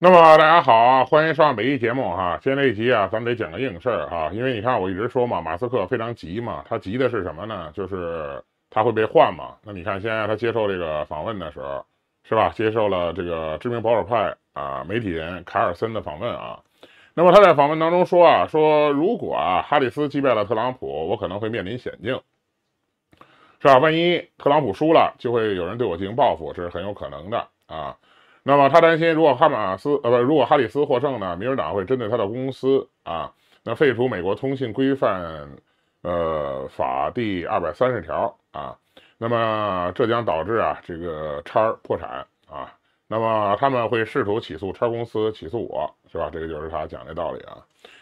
那么大家好，欢迎收看本期节目哈。今天这一集啊，咱们得讲个硬事儿哈。因为你看我一直说嘛，马斯克非常急嘛，他急的是什么呢？就是他会被换嘛。那你看现在他接受这个访问的时候，是吧？接受了这个知名保守派啊媒体人凯尔森的访问啊。那么他在访问当中说啊，说如果啊哈里斯击败了特朗普，我可能会面临险境，是吧？万一特朗普输了，就会有人对我进行报复，这是很有可能的啊。那么他担心，如果哈马斯呃不，如果哈里斯获胜呢，民主党会针对他的公司啊，那废除美国通信规范，呃法第二百三十条啊，那么这将导致啊这个叉儿破产啊，那么他们会试图起诉叉公司，起诉我是吧？这个就是他讲的道理啊。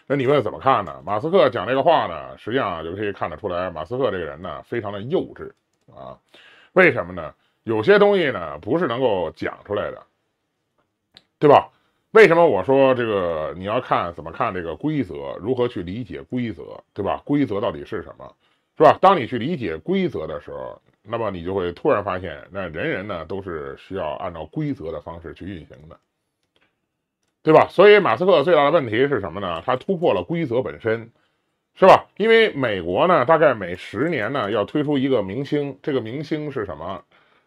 那你问怎么看呢？马斯克讲这个话呢，实际上就可以看得出来，马斯克这个人呢非常的幼稚啊。为什么呢？有些东西呢不是能够讲出来的。对吧？为什么我说这个？你要看怎么看这个规则？如何去理解规则？对吧？规则到底是什么？是吧？当你去理解规则的时候，那么你就会突然发现，那人人呢都是需要按照规则的方式去运行的，对吧？所以马斯克最大的问题是什么呢？他突破了规则本身，是吧？因为美国呢，大概每十年呢要推出一个明星，这个明星是什么？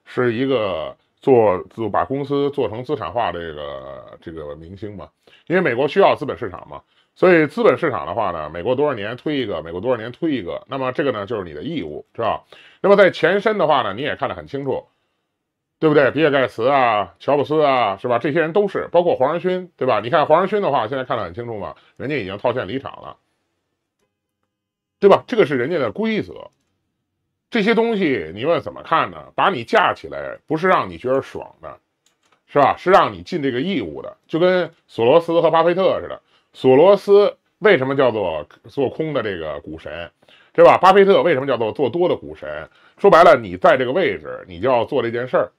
是一个。做就把公司做成资产化这个这个明星嘛，因为美国需要资本市场嘛，所以资本市场的话呢，美国多少年推一个，美国多少年推一个，那么这个呢就是你的义务，是吧？那么在前身的话呢，你也看得很清楚，对不对？比尔盖茨啊，乔布斯啊，是吧？这些人都是，包括黄仁勋，对吧？你看黄仁勋的话，现在看得很清楚嘛，人家已经套现离场了，对吧？这个是人家的规则。这些东西你问怎么看呢？把你架起来不是让你觉得爽的，是吧？是让你尽这个义务的，就跟索罗斯和巴菲特似的。索罗斯为什么叫做做空的这个股神，对吧？巴菲特为什么叫做做多的股神？说白了，你在这个位置，你就要做这件事儿。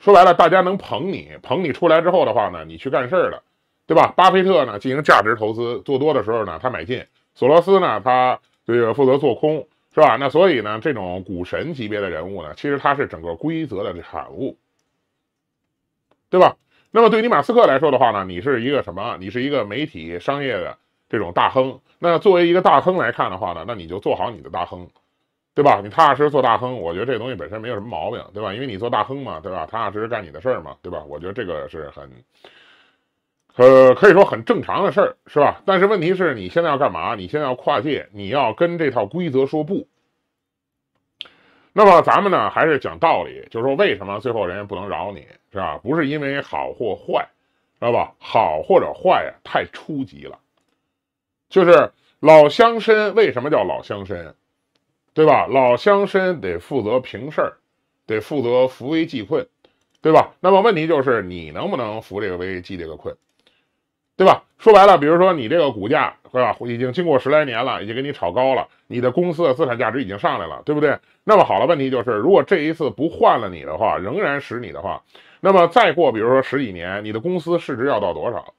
说白了，大家能捧你，捧你出来之后的话呢，你去干事儿了，对吧？巴菲特呢，进行价值投资，做多的时候呢，他买进；索罗斯呢，他这个负责做空。是吧？那所以呢，这种股神级别的人物呢，其实他是整个规则的产物，对吧？那么对于马斯克来说的话呢，你是一个什么？你是一个媒体商业的这种大亨。那作为一个大亨来看的话呢，那你就做好你的大亨，对吧？你踏踏实实做大亨，我觉得这东西本身没有什么毛病，对吧？因为你做大亨嘛，对吧？踏踏实实干你的事儿嘛，对吧？我觉得这个是很。呃，可以说很正常的事儿，是吧？但是问题是你现在要干嘛？你现在要跨界，你要跟这套规则说不。那么咱们呢，还是讲道理，就是说为什么最后人家不能饶你，是吧？不是因为好或坏，知道吧？好或者坏太初级了。就是老乡绅为什么叫老乡绅，对吧？老乡绅得负责平事儿，得负责扶危济困，对吧？那么问题就是你能不能扶这个危、济这个困？对吧？说白了，比如说你这个股价是吧，已经经过十来年了，已经给你炒高了，你的公司的资产价值已经上来了，对不对？那么好了，问题就是，如果这一次不换了你的话，仍然使你的话，那么再过比如说十几年，你的公司市值要到多少？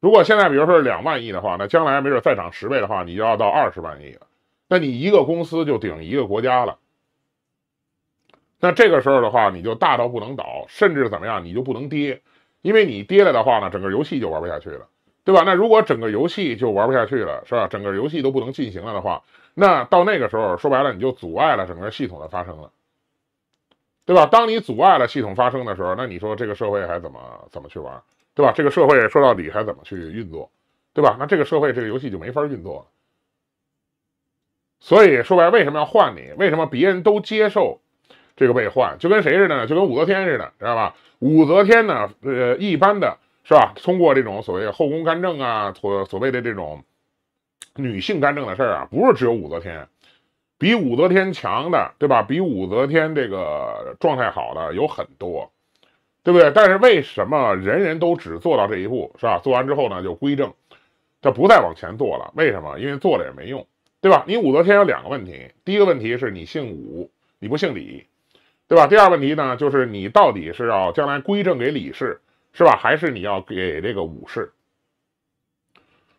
如果现在比如说两万亿的话，那将来没准再涨十倍的话，你就要到二十万亿了。那你一个公司就顶一个国家了。那这个时候的话，你就大到不能倒，甚至怎么样，你就不能跌。因为你跌了的话呢，整个游戏就玩不下去了，对吧？那如果整个游戏就玩不下去了，是吧？整个游戏都不能进行了的话，那到那个时候，说白了，你就阻碍了整个系统的发生了，对吧？当你阻碍了系统发生的时候，那你说这个社会还怎么怎么去玩，对吧？这个社会说到底还怎么去运作，对吧？那这个社会这个游戏就没法运作了。所以说白，为什么要换你？为什么别人都接受？这个被换就跟谁似的呢？就跟武则天似的，知道吧？武则天呢，呃，一般的是吧？通过这种所谓后宫干政啊，所所谓的这种女性干政的事儿啊，不是只有武则天，比武则天强的，对吧？比武则天这个状态好的有很多，对不对？但是为什么人人都只做到这一步，是吧？做完之后呢，就归正，就不再往前做了。为什么？因为做了也没用，对吧？你武则天有两个问题，第一个问题是你姓武，你不姓李。对吧？第二问题呢，就是你到底是要将来归政给李氏，是吧？还是你要给这个武氏？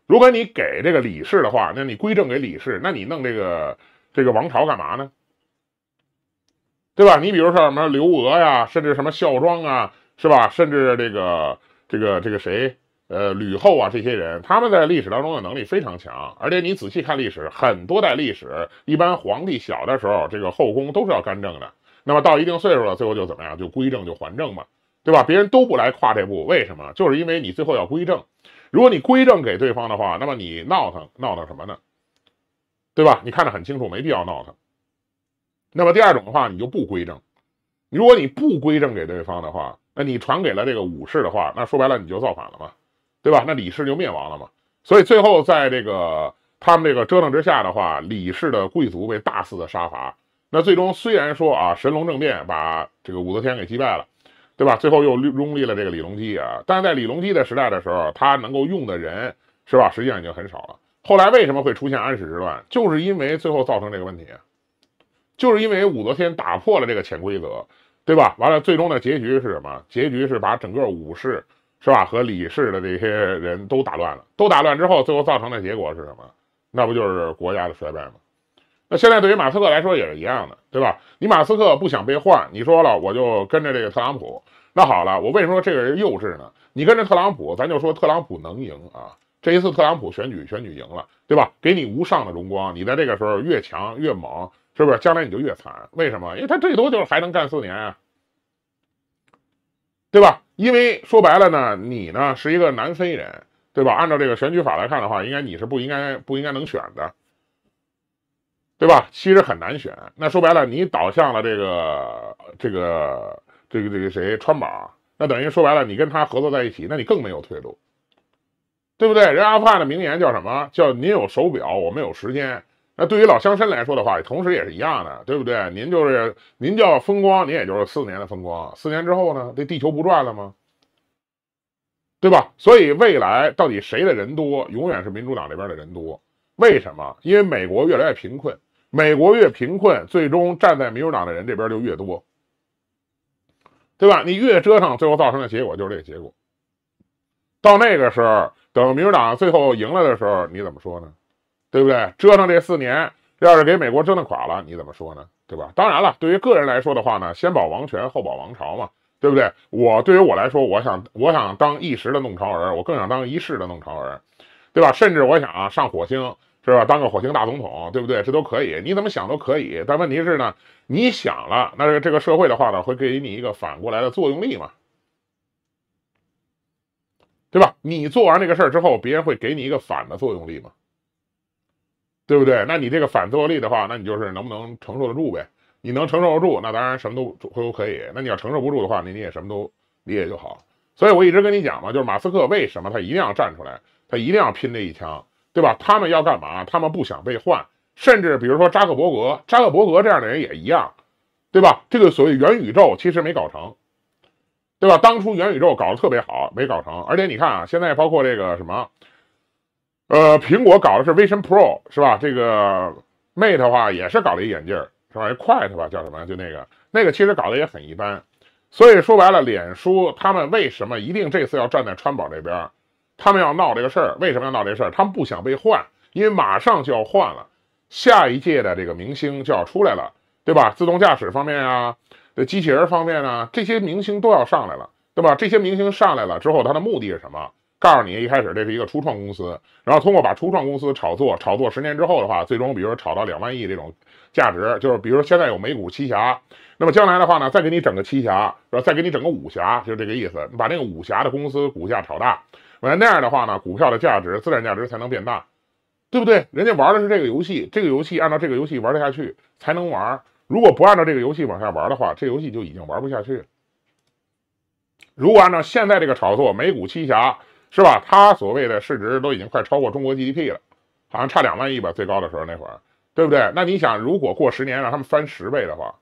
如果你给这个李氏的话，那你归政给李氏，那你弄这个这个王朝干嘛呢？对吧？你比如说什么刘娥呀，甚至什么孝庄啊，是吧？甚至这个这个这个谁，呃，吕后啊，这些人，他们在历史当中的能力非常强，而且你仔细看历史，很多代历史，一般皇帝小的时候，这个后宫都是要干政的。那么到一定岁数了，最后就怎么样？就归正，就还正嘛，对吧？别人都不来跨这步，为什么？就是因为你最后要归正。如果你归正给对方的话，那么你闹腾闹腾什么呢？对吧？你看得很清楚，没必要闹腾。那么第二种的话，你就不归正。如果你不归正给对方的话，那你传给了这个武士的话，那说白了你就造反了嘛，对吧？那李氏就灭亡了嘛。所以最后在这个他们这个折腾之下的话，李氏的贵族被大肆的杀伐。那最终虽然说啊，神龙政变把这个武则天给击败了，对吧？最后又拥立了这个李隆基啊，但是在李隆基的时代的时候，他能够用的人是吧？实际上已经很少了。后来为什么会出现安史之乱？就是因为最后造成这个问题，就是因为武则天打破了这个潜规则，对吧？完了，最终的结局是什么？结局是把整个武氏是吧和李氏的这些人都打乱了，都打乱之后，最后造成的结果是什么？那不就是国家的衰败吗？那现在对于马斯克来说也是一样的，对吧？你马斯克不想被换，你说了我就跟着这个特朗普。那好了，我为什么说这个人幼稚呢？你跟着特朗普，咱就说特朗普能赢啊。这一次特朗普选举选举赢了，对吧？给你无上的荣光。你在这个时候越强越猛，是不是？将来你就越惨？为什么？因为他最多就是还能干四年啊，对吧？因为说白了呢，你呢是一个南非人，对吧？按照这个选举法来看的话，应该你是不应该不应该能选的。对吧？其实很难选。那说白了，你倒向了这个、这个、这个、这个谁？川宝？那等于说白了，你跟他合作在一起，那你更没有退路，对不对？人阿富汗的名言叫什么？叫“您有手表，我们有时间”。那对于老乡绅来说的话，同时也是一样的，对不对？您就是您叫风光，您也就是四年的风光。四年之后呢，这地球不转了吗？对吧？所以未来到底谁的人多，永远是民主党这边的人多。为什么？因为美国越来越贫困。美国越贫困，最终站在民主党的人这边就越多，对吧？你越折腾，最后造成的结果就是这个结果。到那个时候，等民主党最后赢了的时候，你怎么说呢？对不对？折腾这四年，要是给美国折腾垮了，你怎么说呢？对吧？当然了，对于个人来说的话呢，先保王权，后保王朝嘛，对不对？我对于我来说，我想，我想当一时的弄潮儿，我更想当一世的弄潮儿，对吧？甚至我想啊，上火星。是吧？当个火星大总统，对不对？这都可以，你怎么想都可以。但问题是呢，你想了，那这个社会的话呢，会给你一个反过来的作用力嘛，对吧？你做完这个事儿之后，别人会给你一个反的作用力嘛，对不对？那你这个反作用力的话，那你就是能不能承受得住呗？你能承受得住，那当然什么都都可以。那你要承受不住的话，你你也什么都理解就好。所以我一直跟你讲嘛，就是马斯克为什么他一定要站出来，他一定要拼这一枪。对吧？他们要干嘛？他们不想被换，甚至比如说扎克伯格，扎克伯格这样的人也一样，对吧？这个所谓元宇宙其实没搞成，对吧？当初元宇宙搞得特别好，没搞成，而且你看啊，现在包括这个什么，呃，苹果搞的是 Vision Pro 是吧？这个 Mate 的话也是搞了一眼镜是吧？一 e 的吧，叫什么？就那个那个其实搞得也很一般，所以说白了，脸书他们为什么一定这次要站在川宝这边？他们要闹这个事儿，为什么要闹这事儿？他们不想被换，因为马上就要换了，下一届的这个明星就要出来了，对吧？自动驾驶方面啊，这机器人方面啊，这些明星都要上来了，对吧？这些明星上来了之后，他的目的是什么？告诉你，一开始这是一个初创公司，然后通过把初创公司炒作，炒作十年之后的话，最终比如说炒到两万亿这种。价值就是，比如说现在有美股七侠，那么将来的话呢，再给你整个七侠，是吧？再给你整个武侠，就是这个意思。把那个武侠的公司股价炒大，完那样的话呢，股票的价值、资产价值才能变大，对不对？人家玩的是这个游戏，这个游戏按照这个游戏玩得下去才能玩。如果不按照这个游戏往下玩的话，这游戏就已经玩不下去。如果按照现在这个炒作美股七侠，是吧？它所谓的市值都已经快超过中国 GDP 了，好像差两万亿吧，最高的时候那会儿。对不对？那你想，如果过十年让他们翻十倍的话，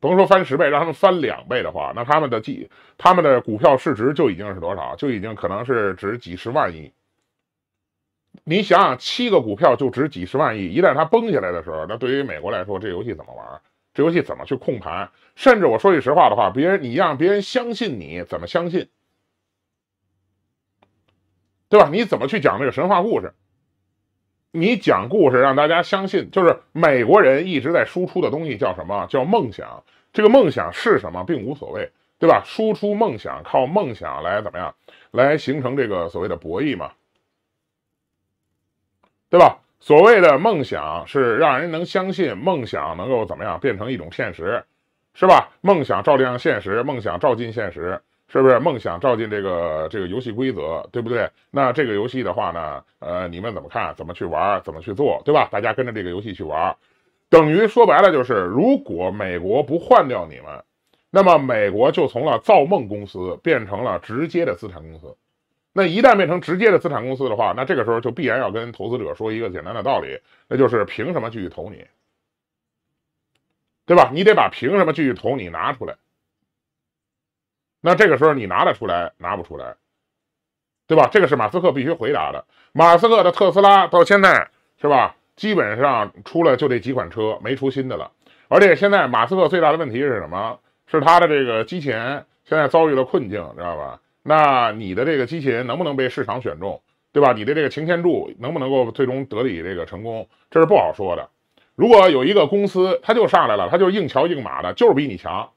甭说翻十倍，让他们翻两倍的话，那他们的计他们的股票市值就已经是多少？就已经可能是值几十万亿。你想想，七个股票就值几十万亿，一旦它崩下来的时候，那对于美国来说，这游戏怎么玩？这游戏怎么去控盘？甚至我说句实话的话，别人你让别人相信你怎么相信？对吧？你怎么去讲这个神话故事？你讲故事让大家相信，就是美国人一直在输出的东西叫什么？叫梦想。这个梦想是什么，并无所谓，对吧？输出梦想，靠梦想来怎么样？来形成这个所谓的博弈嘛，对吧？所谓的梦想是让人能相信，梦想能够怎么样变成一种现实，是吧？梦想照亮现实，梦想照进现实。是不是梦想照进这个这个游戏规则，对不对？那这个游戏的话呢，呃，你们怎么看？怎么去玩？怎么去做？对吧？大家跟着这个游戏去玩，等于说白了就是，如果美国不换掉你们，那么美国就从了造梦公司变成了直接的资产公司。那一旦变成直接的资产公司的话，那这个时候就必然要跟投资者说一个简单的道理，那就是凭什么继续投你？对吧？你得把凭什么继续投你拿出来。那这个时候你拿得出来，拿不出来，对吧？这个是马斯克必须回答的。马斯克的特斯拉到现在是吧，基本上出了就这几款车，没出新的了。而且现在马斯克最大的问题是什么？是他的这个机器人现在遭遇了困境，知道吧？那你的这个机器人能不能被市场选中，对吧？你的这个擎天柱能不能够最终得以这个成功，这是不好说的。如果有一个公司，他就上来了，他就硬桥硬马的，就是比你强。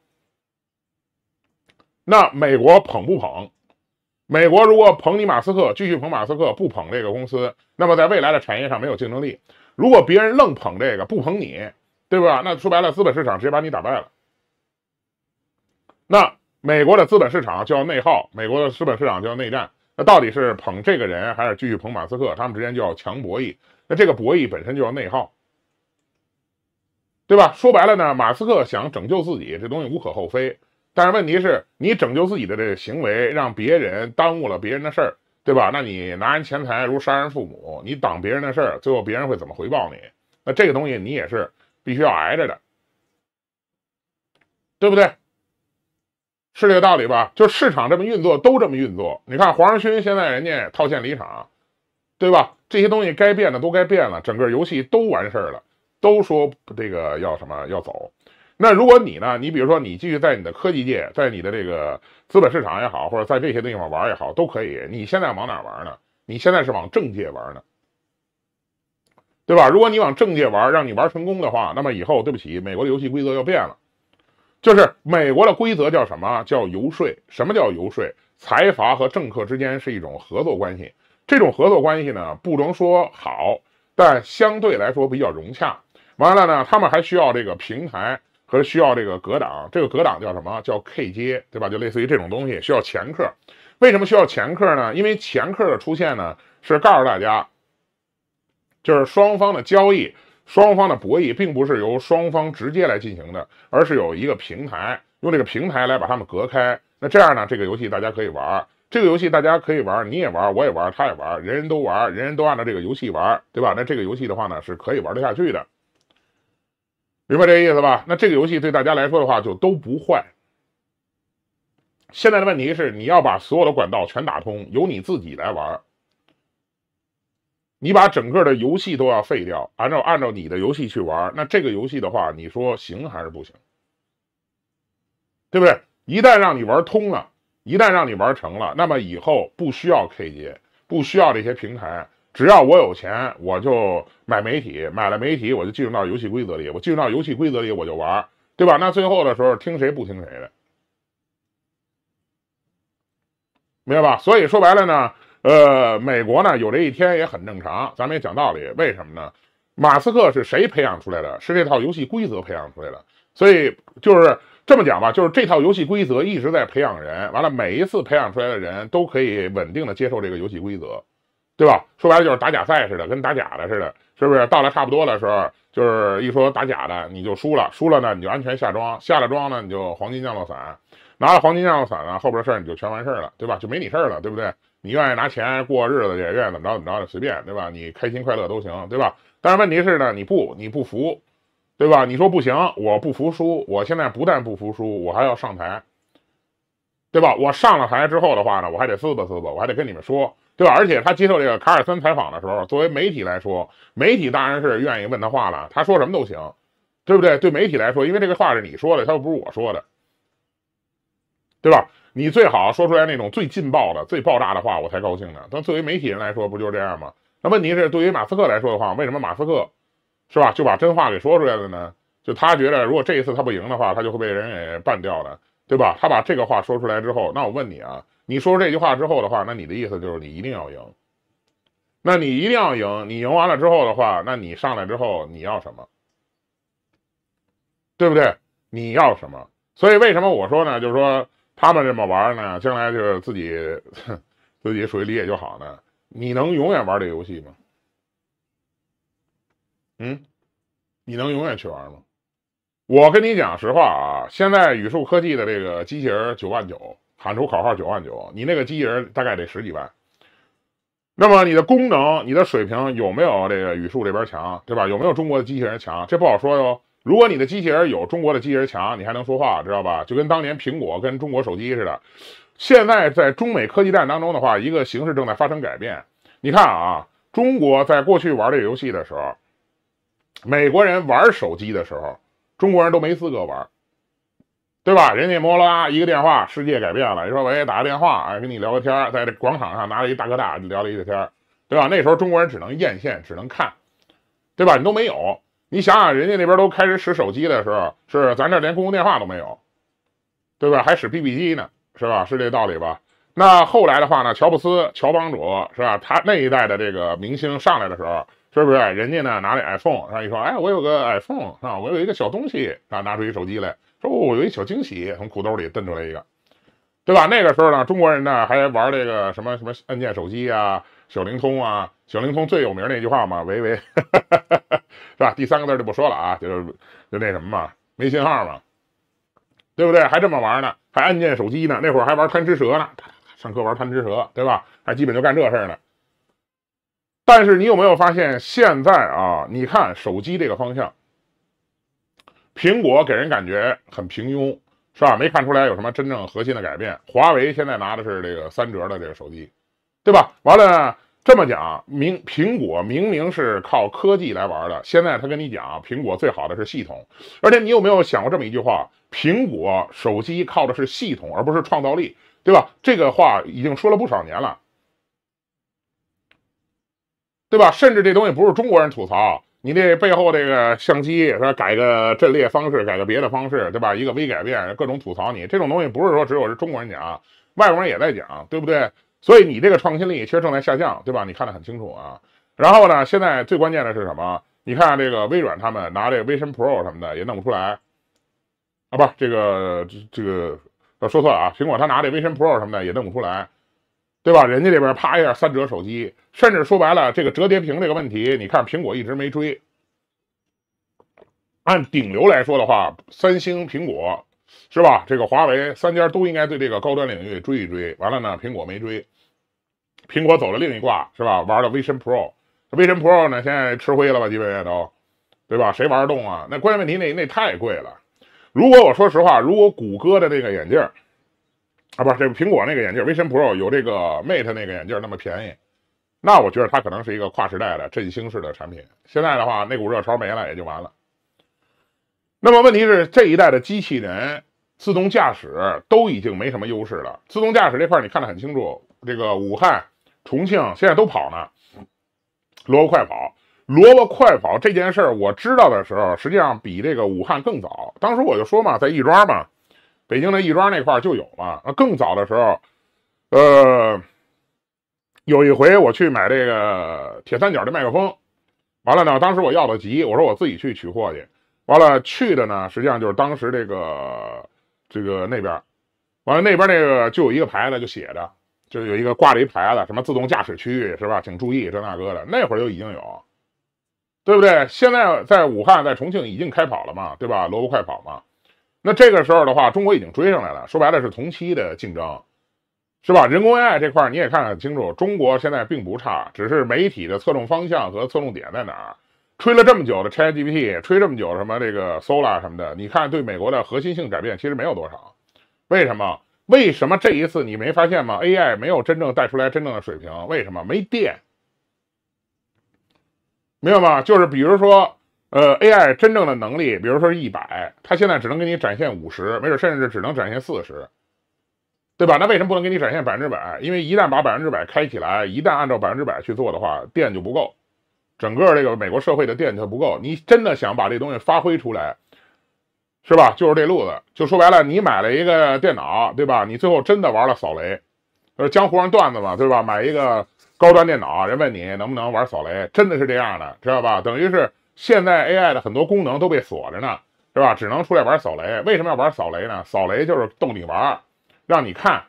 那美国捧不捧？美国如果捧你马斯克，继续捧马斯克，不捧这个公司，那么在未来的产业上没有竞争力。如果别人愣捧这个，不捧你，对吧？那说白了，资本市场直接把你打败了。那美国的资本市场就要内耗，美国的资本市场就要内战。那到底是捧这个人，还是继续捧马斯克？他们之间就要强博弈。那这个博弈本身就要内耗，对吧？说白了呢，马斯克想拯救自己，这东西无可厚非。但是问题是你拯救自己的这个行为，让别人耽误了别人的事儿，对吧？那你拿人钱财如杀人父母，你挡别人的事儿，最后别人会怎么回报你？那这个东西你也是必须要挨着的，对不对？是这个道理吧？就市场这么运作，都这么运作。你看黄仁勋现在人家套现离场，对吧？这些东西该变的都该变了，整个游戏都完事儿了，都说这个要什么要走。那如果你呢？你比如说，你继续在你的科技界，在你的这个资本市场也好，或者在这些地方玩也好，都可以。你现在往哪玩呢？你现在是往政界玩呢，对吧？如果你往政界玩，让你玩成功的话，那么以后对不起，美国的游戏规则要变了。就是美国的规则叫什么叫游说？什么叫游说？财阀和政客之间是一种合作关系，这种合作关系呢，不能说好，但相对来说比较融洽。完了呢，他们还需要这个平台。和需要这个格挡，这个格挡叫什么叫 K 阶，对吧？就类似于这种东西需要前客，为什么需要前客呢？因为前客的出现呢，是告诉大家，就是双方的交易、双方的博弈，并不是由双方直接来进行的，而是有一个平台，用这个平台来把他们隔开。那这样呢，这个游戏大家可以玩，这个游戏大家可以玩，你也玩，我也玩，他也玩，人人都玩，人人都按照这个游戏玩，对吧？那这个游戏的话呢，是可以玩得下去的。明白这意思吧？那这个游戏对大家来说的话就都不坏。现在的问题是，你要把所有的管道全打通，由你自己来玩。你把整个的游戏都要废掉，按照按照你的游戏去玩，那这个游戏的话，你说行还是不行？对不对？一旦让你玩通了，一旦让你玩成了，那么以后不需要 KJ，不需要这些平台。只要我有钱，我就买媒体，买了媒体我就进入到游戏规则里，我进入到游戏规则里我就玩，对吧？那最后的时候听谁不听谁的，明白吧？所以说白了呢，呃，美国呢有这一天也很正常，咱们也讲道理，为什么呢？马斯克是谁培养出来的？是这套游戏规则培养出来的，所以就是这么讲吧，就是这套游戏规则一直在培养人，完了每一次培养出来的人都可以稳定的接受这个游戏规则。对吧？说白了就是打假赛似的，跟打假的似的，是不是？到了差不多的时候，就是一说打假的，你就输了，输了呢你就安全下庄，下了庄呢你就黄金降落伞，拿了黄金降落伞呢，后边的事儿你就全完事儿了，对吧？就没你事儿了，对不对？你愿意拿钱过日子也愿意怎么着怎么着，的随便对吧？你开心快乐都行，对吧？但是问题是呢，你不你不服，对吧？你说不行，我不服输，我现在不但不服输，我还要上台。对吧？我上了台之后的话呢，我还得撕吧撕吧，我还得跟你们说，对吧？而且他接受这个卡尔森采访的时候，作为媒体来说，媒体当然是愿意问他话了，他说什么都行，对不对？对媒体来说，因为这个话是你说的，他又不是我说的，对吧？你最好说出来那种最劲爆的、最爆炸的话，我才高兴呢。但作为媒体人来说，不就是这样吗？那问题是，对于马斯克来说的话，为什么马斯克是吧，就把真话给说出来了呢？就他觉得，如果这一次他不赢的话，他就会被人给办掉了。对吧？他把这个话说出来之后，那我问你啊，你说出这句话之后的话，那你的意思就是你一定要赢，那你一定要赢，你赢完了之后的话，那你上来之后你要什么，对不对？你要什么？所以为什么我说呢？就是说他们这么玩呢，将来就是自己 自己属于理解就好呢。你能永远玩这游戏吗？嗯，你能永远去玩吗？我跟你讲实话啊，现在宇树科技的这个机器人九万九，喊出口号九万九，你那个机器人大概得十几万。那么你的功能、你的水平有没有这个宇树这边强，对吧？有没有中国的机器人强？这不好说哟。如果你的机器人有中国的机器人强，你还能说话，知道吧？就跟当年苹果跟中国手机似的。现在在中美科技战当中的话，一个形势正在发生改变。你看啊，中国在过去玩这个游戏的时候，美国人玩手机的时候。中国人都没资格玩，对吧？人家摩拉一个电话，世界改变了。你说喂，打个电话，哎，跟你聊个天，在这广场上拿着一大哥大聊了一个天，对吧？那时候中国人只能艳羡，只能看，对吧？你都没有，你想想，人家那边都开始使手机的时候，是咱这连公共电话都没有，对吧？还使 BB 机呢，是吧？是这道理吧？那后来的话呢，乔布斯、乔帮主，是吧？他那一代的这个明星上来的时候。是不是人家呢拿着 iPhone，然后一说，哎，我有个 iPhone，啊，我有一个小东西，啊，拿出一手机来说，哦，我有一小惊喜，从裤兜里蹬出来一个，对吧？那个时候呢，中国人呢还玩这个什么什么按键手机啊，小灵通啊，小灵通最有名那句话嘛，喂喂，是吧？第三个字就不说了啊，就就那什么嘛，没信号嘛，对不对？还这么玩呢，还按键手机呢，那会儿还玩贪吃蛇呢，上课玩贪吃蛇，对吧？还基本就干这事儿呢。但是你有没有发现，现在啊，你看手机这个方向，苹果给人感觉很平庸，是吧？没看出来有什么真正核心的改变。华为现在拿的是这个三折的这个手机，对吧？完了，这么讲，明苹果明明是靠科技来玩的，现在他跟你讲，苹果最好的是系统。而且你有没有想过这么一句话：苹果手机靠的是系统，而不是创造力，对吧？这个话已经说了不少年了。对吧？甚至这东西不是中国人吐槽，你这背后这个相机是吧？改个阵列方式，改个别的方式，对吧？一个微改变，各种吐槽你。这种东西不是说只有是中国人讲，外国人也在讲，对不对？所以你这个创新力其实正在下降，对吧？你看得很清楚啊。然后呢，现在最关键的是什么？你看这个微软他们拿这 Vision Pro 什么的也弄不出来啊！不，这个这这个说错了啊，苹果他拿这 Vision Pro 什么的也弄不出来。对吧？人家这边啪一下三折手机，甚至说白了，这个折叠屏这个问题，你看苹果一直没追。按顶流来说的话，三星、苹果是吧？这个华为三家都应该对这个高端领域追一追。完了呢，苹果没追，苹果走了另一挂是吧？玩的 Vision Pro，Vision Pro 呢现在吃灰了吧？基本也都，对吧？谁玩得动啊？那关键问题那那太贵了。如果我说实话，如果谷歌的那个眼镜啊，不是，个苹果那个眼镜，Vision Pro 有这个 Mate 那个眼镜那么便宜，那我觉得它可能是一个跨时代的振兴式的产品。现在的话，那股热潮没了也就完了。那么问题是，这一代的机器人自动驾驶都已经没什么优势了。自动驾驶这块你看得很清楚，这个武汉、重庆现在都跑呢。萝卜快跑，萝卜快跑这件事儿，我知道的时候，实际上比这个武汉更早。当时我就说嘛，在亦庄嘛。北京的亦庄那块就有了。那更早的时候，呃，有一回我去买这个铁三角的麦克风，完了呢，当时我要的急，我说我自己去取货去。完了去的呢，实际上就是当时这个这个那边，完了那边那个就有一个牌子，就写着，就有一个挂着一牌子，什么自动驾驶区域是吧？请注意这那个的，那会儿就已经有，对不对？现在在武汉在重庆已经开跑了嘛，对吧？萝卜快跑嘛。那这个时候的话，中国已经追上来了。说白了是同期的竞争，是吧？人工 AI 这块你也看得很清楚，中国现在并不差，只是媒体的侧重方向和侧重点在哪儿。吹了这么久的 c h a t g p t 吹这么久什么这个 Solar 什么的，你看对美国的核心性改变其实没有多少。为什么？为什么这一次你没发现吗？AI 没有真正带出来真正的水平，为什么？没电。明白吗？就是比如说。呃，AI 真正的能力，比如说一百，它现在只能给你展现五十，没准甚至只能展现四十，对吧？那为什么不能给你展现百分之百？因为一旦把百分之百开起来，一旦按照百分之百去做的话，电就不够，整个这个美国社会的电就不够。你真的想把这东西发挥出来，是吧？就是这路子。就说白了，你买了一个电脑，对吧？你最后真的玩了扫雷，呃，江湖上段子嘛，对吧？买一个高端电脑，人问你能不能玩扫雷，真的是这样的，知道吧？等于是。现在 AI 的很多功能都被锁着呢，是吧？只能出来玩扫雷。为什么要玩扫雷呢？扫雷就是逗你玩，让你看，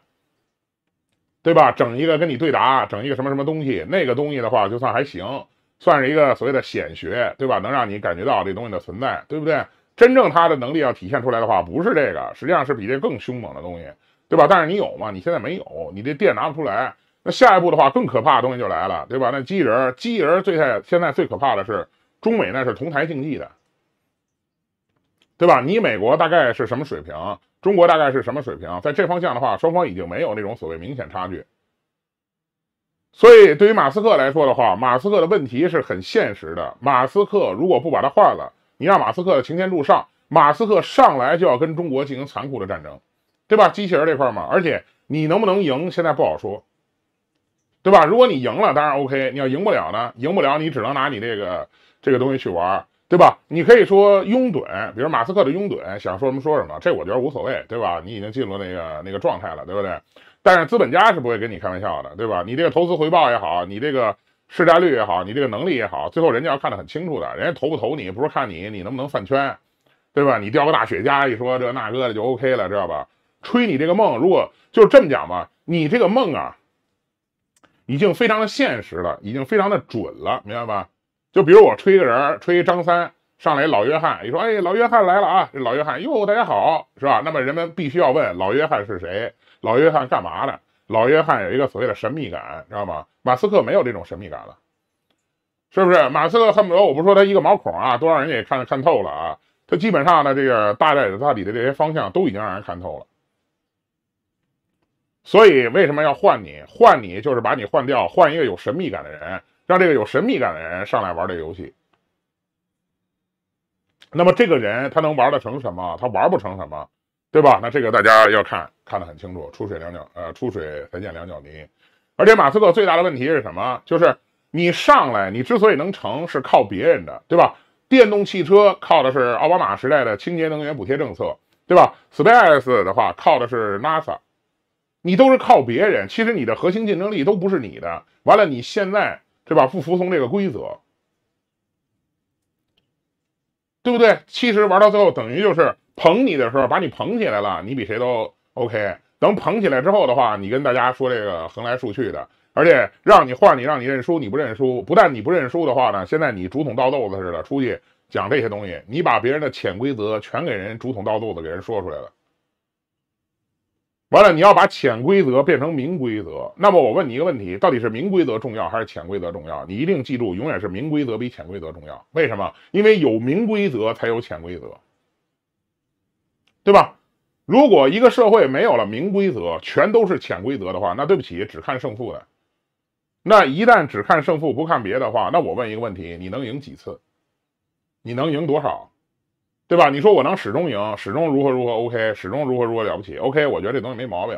对吧？整一个跟你对答，整一个什么什么东西，那个东西的话就算还行，算是一个所谓的显学，对吧？能让你感觉到这东西的存在，对不对？真正它的能力要体现出来的话，不是这个，实际上是比这更凶猛的东西，对吧？但是你有吗？你现在没有，你这电拿不出来。那下一步的话，更可怕的东西就来了，对吧？那机器人，机器人最现现在最可怕的是。中美呢是同台竞技的，对吧？你美国大概是什么水平？中国大概是什么水平？在这方向的话，双方已经没有那种所谓明显差距。所以对于马斯克来说的话，马斯克的问题是很现实的。马斯克如果不把它换了，你让马斯克的擎天柱上，马斯克上来就要跟中国进行残酷的战争，对吧？机器人这块嘛，而且你能不能赢，现在不好说，对吧？如果你赢了，当然 OK；你要赢不了呢，赢不了你只能拿你这个。这个东西去玩，对吧？你可以说拥趸，比如马斯克的拥趸想说什么说什么，这我觉得无所谓，对吧？你已经进入那个那个状态了，对不对？但是资本家是不会跟你开玩笑的，对吧？你这个投资回报也好，你这个市占率也好，你这个能力也好，最后人家要看得很清楚的。人家投不投你，不是看你你能不能饭圈，对吧？你掉个大雪茄一说这那个的就 OK 了，知道吧？吹你这个梦，如果就这么讲吧，你这个梦啊，已经非常的现实了，已经非常的准了，明白吧？就比如我吹一个人，吹张三上来，老约翰一说：“哎，老约翰来了啊！”这老约翰哟，大家好，是吧？那么人们必须要问老约翰是谁，老约翰干嘛的？老约翰有一个所谓的神秘感，知道吗？马斯克没有这种神秘感了，是不是？马斯克恨不得我不说他一个毛孔啊，都让人家看看透了啊！他基本上呢，这个大概的大里的这些方向都已经让人看透了。所以为什么要换你？换你就是把你换掉，换一个有神秘感的人。让这个有神秘感的人上来玩这个游戏，那么这个人他能玩得成什么？他玩不成什么，对吧？那这个大家要看看得很清楚。出水两脚，呃，出水才见两脚泥。而且马斯克最大的问题是什么？就是你上来，你之所以能成，是靠别人的，对吧？电动汽车靠的是奥巴马时代的清洁能源补贴政策，对吧？Space 的话靠的是 NASA，你都是靠别人。其实你的核心竞争力都不是你的。完了，你现在。对吧？不服从这个规则，对不对？其实玩到最后，等于就是捧你的时候把你捧起来了，你比谁都 OK。等捧起来之后的话，你跟大家说这个横来竖去的，而且让你换你让你认输，你不认输。不但你不认输的话呢，现在你竹筒倒豆子似的出去讲这些东西，你把别人的潜规则全给人竹筒倒豆子给人说出来了。完了，你要把潜规则变成明规则。那么我问你一个问题：到底是明规则重要还是潜规则重要？你一定记住，永远是明规则比潜规则重要。为什么？因为有明规则才有潜规则，对吧？如果一个社会没有了明规则，全都是潜规则的话，那对不起，只看胜负的。那一旦只看胜负不看别的话，那我问一个问题：你能赢几次？你能赢多少？对吧？你说我能始终赢，始终如何如何 OK，始终如何如何了不起 OK，我觉得这东西没毛病，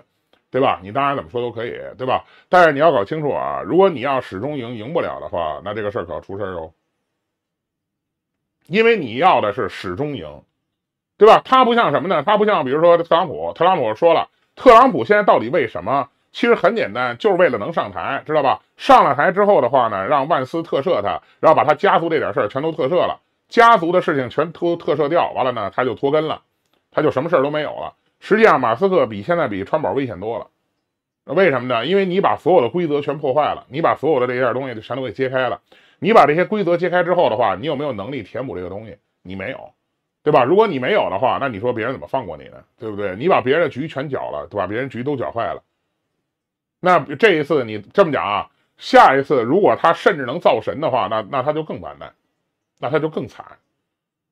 对吧？你当然怎么说都可以，对吧？但是你要搞清楚啊，如果你要始终赢赢不了的话，那这个事儿可要出事儿哦。因为你要的是始终赢，对吧？它不像什么呢？它不像比如说特朗普，特朗普说了，特朗普现在到底为什么？其实很简单，就是为了能上台，知道吧？上了台之后的话呢，让万斯特赦他，然后把他家族这点事儿全都特赦了。家族的事情全脱特赦掉完了呢，他就脱根了，他就什么事儿都没有了。实际上，马斯克比现在比川宝危险多了。为什么呢？因为你把所有的规则全破坏了，你把所有的这件东西全都给揭开了。你把这些规则揭开之后的话，你有没有能力填补这个东西？你没有，对吧？如果你没有的话，那你说别人怎么放过你呢？对不对？你把别人的局全搅了，把别人局都搅坏了。那这一次你这么讲啊，下一次如果他甚至能造神的话，那那他就更完蛋。那他就更惨，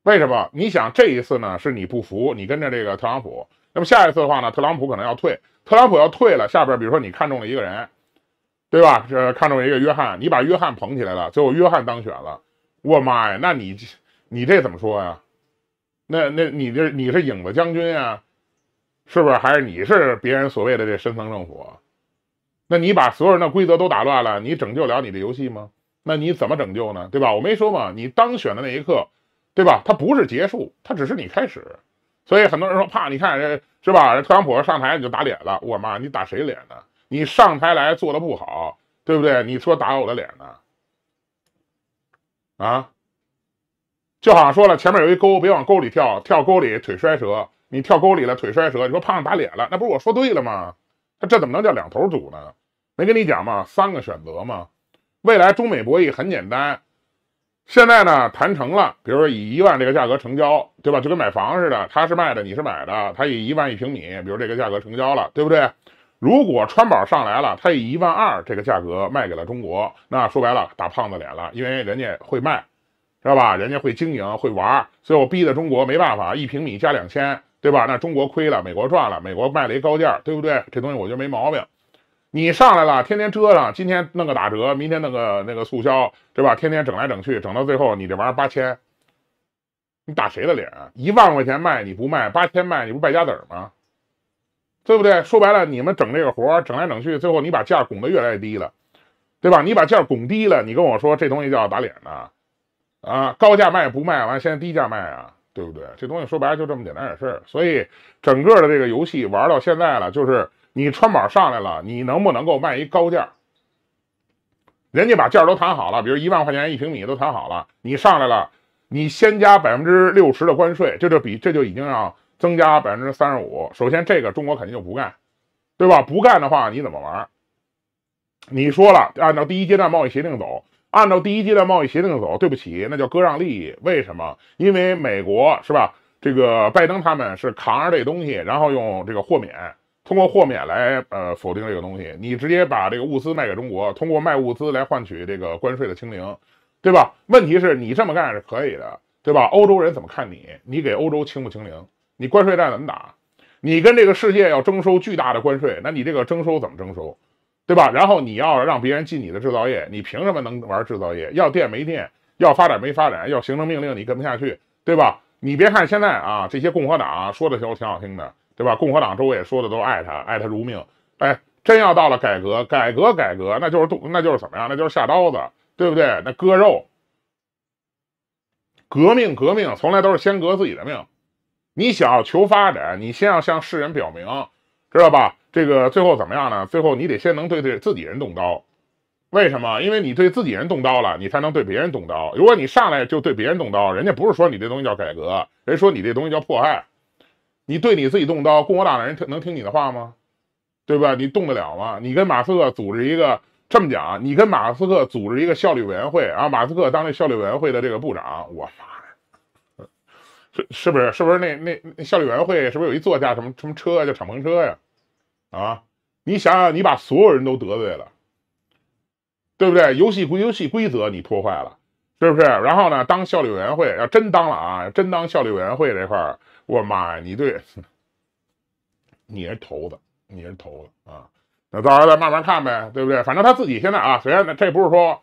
为什么？你想这一次呢？是你不服，你跟着这个特朗普。那么下一次的话呢？特朗普可能要退，特朗普要退了，下边比如说你看中了一个人，对吧？这看中一个约翰，你把约翰捧起来了，最后约翰当选了。我妈呀！那你你这怎么说呀？那那你这你是影子将军呀？是不是？还是你是别人所谓的这深层政府？那你把所有人的规则都打乱了，你拯救了你的游戏吗？那你怎么拯救呢？对吧？我没说嘛，你当选的那一刻，对吧？他不是结束，他只是你开始。所以很多人说怕，你看，是吧？特朗普上台你就打脸了，我妈你打谁脸呢？你上台来做的不好，对不对？你说打我的脸呢？啊，就好像说了前面有一沟，别往沟里跳，跳沟里腿摔折。你跳沟里了腿摔折，你说胖子打脸了，那不是我说对了吗？他这怎么能叫两头堵呢？没跟你讲吗？三个选择吗？未来中美博弈很简单，现在呢谈成了，比如说以一万这个价格成交，对吧？就跟买房似的，他是卖的，你是买的，他以一万一平米，比如这个价格成交了，对不对？如果川宝上来了，他以一万二这个价格卖给了中国，那说白了打胖子脸了，因为人家会卖，知道吧？人家会经营会玩，所以我逼得中国没办法，一平米加两千，对吧？那中国亏了，美国赚了，美国卖了一高价，对不对？这东西我觉得没毛病。你上来了，天天折腾，今天弄个打折，明天弄个那个促销，对吧？天天整来整去，整到最后，你这玩意儿八千，你打谁的脸？一万块钱卖你不卖，八千卖你不败家子儿吗？对不对？说白了，你们整这个活儿，整来整去，最后你把价拱得越来越低了，对吧？你把价拱低了，你跟我说这东西叫打脸呢？啊，高价卖不卖完，现在低价卖啊？对不对？这东西说白了就这么简单点事儿。所以整个的这个游戏玩到现在了，就是。你穿宝上来了，你能不能够卖一高价？人家把价都谈好了，比如一万块钱一平米都谈好了，你上来了，你先加百分之六十的关税，这就比这就已经要增加百分之三十五。首先，这个中国肯定就不干，对吧？不干的话你怎么玩？你说了，按照第一阶段贸易协定走，按照第一阶段贸易协定走，对不起，那叫割让利益。为什么？因为美国是吧？这个拜登他们是扛着这东西，然后用这个豁免。通过豁免来，呃，否定这个东西。你直接把这个物资卖给中国，通过卖物资来换取这个关税的清零，对吧？问题是你这么干是可以的，对吧？欧洲人怎么看你？你给欧洲清不清零？你关税战怎么打？你跟这个世界要征收巨大的关税，那你这个征收怎么征收，对吧？然后你要让别人进你的制造业，你凭什么能玩制造业？要电没电，要发展没发展，要行政命令你跟不下去，对吧？你别看现在啊，这些共和党说的都挺好听的。对吧？共和党周围也说的都爱他，爱他如命。哎，真要到了改革，改革，改革，那就是动，那就是怎么样？那就是下刀子，对不对？那割肉。革命，革命，从来都是先革自己的命。你想要求发展，你先要向世人表明，知道吧？这个最后怎么样呢？最后你得先能对对自己人动刀。为什么？因为你对自己人动刀了，你才能对别人动刀。如果你上来就对别人动刀，人家不是说你这东西叫改革，人说你这东西叫迫害。你对你自己动刀，共和党的人听能听你的话吗？对吧？你动得了吗？你跟马斯克组织一个这么讲你跟马斯克组织一个效率委员会啊，马斯克当这效率委员会的这个部长，我妈呀，是是不是？是不是那那效率委员会是不是有一座驾什么什么车啊？叫敞篷车呀？啊，你想想，你把所有人都得罪了，对不对？游戏规游戏规则你破坏了，是不是？然后呢，当效率委员会要真当了啊，真当效率委员会这块儿。我妈呀！你对，你是头子，你是头子啊！那到时候再慢慢看呗，对不对？反正他自己现在啊，虽然这不是说，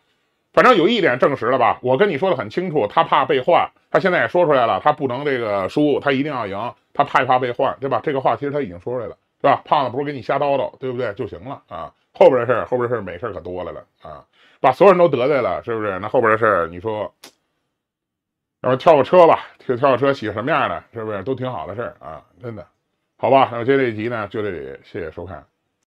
反正有一点证实了吧？我跟你说的很清楚，他怕被换，他现在也说出来了，他不能这个输，他一定要赢，他怕怕被换，对吧？这个话其实他已经说出来了，是吧？胖子不是给你瞎叨叨，对不对？就行了啊！后边的事儿，后边的事儿，美事儿可多了了啊！把所有人都得罪了，是不是？那后边的事儿，你说？说跳个车吧，跳跳个车，喜欢什么样的，是不是都挺好的事儿啊？真的，好吧，那么接这一集呢，就这里，谢谢收看。